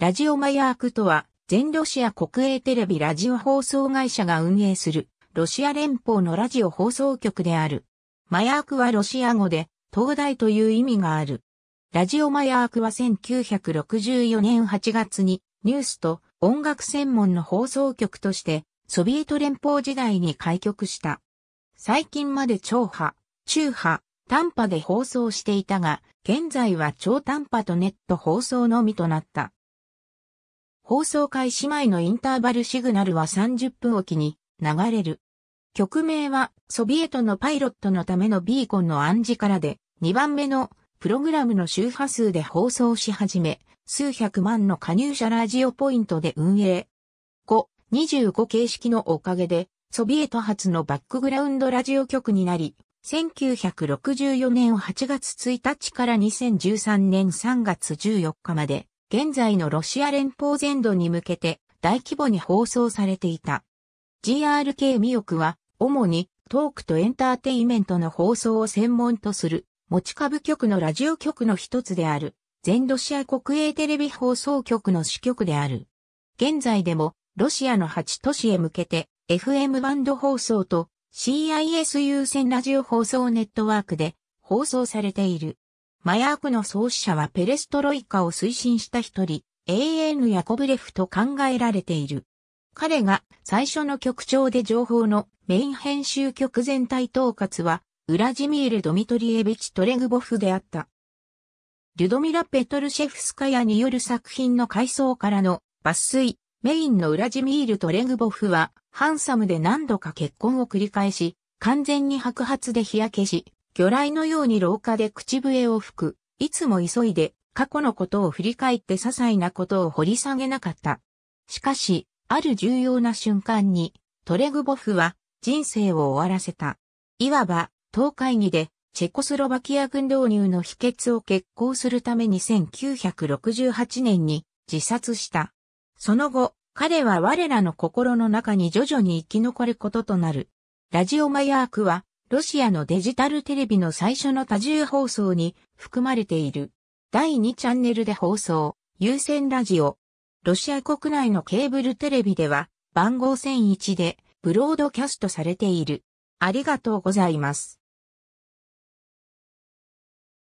ラジオマヤークとは、全ロシア国営テレビラジオ放送会社が運営する、ロシア連邦のラジオ放送局である。マヤークはロシア語で、東大という意味がある。ラジオマヤークは1964年8月に、ニュースと音楽専門の放送局として、ソビエト連邦時代に開局した。最近まで超波、中波、短波で放送していたが、現在は超短波とネット放送のみとなった。放送開始前のインターバルシグナルは30分おきに流れる。曲名はソビエトのパイロットのためのビーコンの暗示からで、2番目のプログラムの周波数で放送し始め、数百万の加入者ラジオポイントで運営。5、25形式のおかげで、ソビエト発のバックグラウンドラジオ局になり、1964年8月1日から2013年3月14日まで、現在のロシア連邦全土に向けて大規模に放送されていた。GRK 魅力は、主にトークとエンターテイメントの放送を専門とする、持ち株局のラジオ局の一つである、全ロシア国営テレビ放送局の支局である。現在でも、ロシアの8都市へ向けて、FM バンド放送と CIS 優先ラジオ放送ネットワークで放送されている。マヤークの創始者はペレストロイカを推進した一人、AN ヤコブレフと考えられている。彼が最初の局長で情報のメイン編集局全体統括は、ウラジミール・ドミトリエビチ・トレグボフであった。リュドミラ・ペトルシェフスカヤによる作品の改装からの抜粋、メインのウラジミール・トレグボフは、ハンサムで何度か結婚を繰り返し、完全に白髪で日焼けし、魚雷のように廊下で口笛を吹く、いつも急いで、過去のことを振り返って些細なことを掘り下げなかった。しかし、ある重要な瞬間に、トレグボフは人生を終わらせた。いわば、東会議で、チェコスロバキア軍導入の秘訣を決行するために1968年に自殺した。その後、彼は我らの心の中に徐々に生き残ることとなる。ラジオマヤークはロシアのデジタルテレビの最初の多重放送に含まれている。第2チャンネルで放送、有線ラジオ。ロシア国内のケーブルテレビでは番号1001でブロードキャストされている。ありがとうございます。